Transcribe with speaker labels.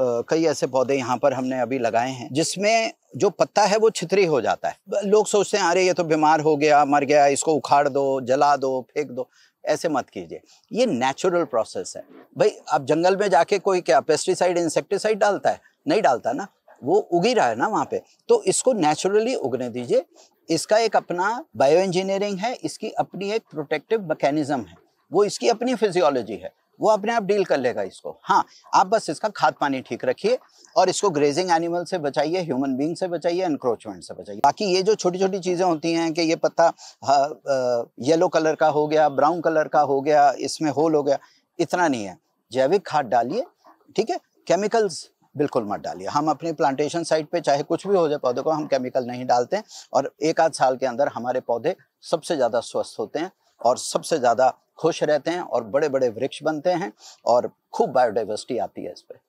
Speaker 1: कई ऐसे पौधे यहाँ पर हमने अभी लगाए हैं जिसमें जो पत्ता है वो छितरी हो जाता है लोग सोचते हैं अरे ये तो बीमार हो गया मर गया इसको उखाड़ दो जला दो फेंक दो ऐसे मत कीजिए ये नेचुरल प्रोसेस है भाई आप जंगल में जाके कोई क्या पेस्टिसाइड इंसेक्टिसाइड डालता है नहीं डालता ना वो उगी रहा है ना वहाँ पे तो इसको नेचुरली उगने दीजिए इसका एक अपना बायो इंजीनियरिंग है इसकी अपनी एक प्रोटेक्टिव मैकेनिज्म है वो इसकी अपनी फिजियोलॉजी है वो अपने आप डील कर लेगा इसको हाँ आप बस इसका खाद पानी ठीक रखिए और इसको ग्रेजिंग एनिमल से बचाइए ह्यूमन बींग से बचाइए इंक्रोचमेंट से बचाइए बाकी ये जो छोटी छोटी चीज़ें होती हैं कि ये पत्ता येलो कलर का हो गया ब्राउन कलर का हो गया इसमें होल हो गया इतना नहीं है जैविक खाद डालिए ठीक है केमिकल्स बिल्कुल मत डालिए हम अपने प्लांटेशन साइट पे चाहे कुछ भी हो जाए पौधे को हम केमिकल नहीं डालते हैं और एक आध साल के अंदर हमारे पौधे सबसे ज़्यादा स्वस्थ होते हैं और सबसे ज़्यादा खुश रहते हैं और बड़े बड़े वृक्ष बनते हैं और खूब बायोडाइवर्सिटी आती है इस पर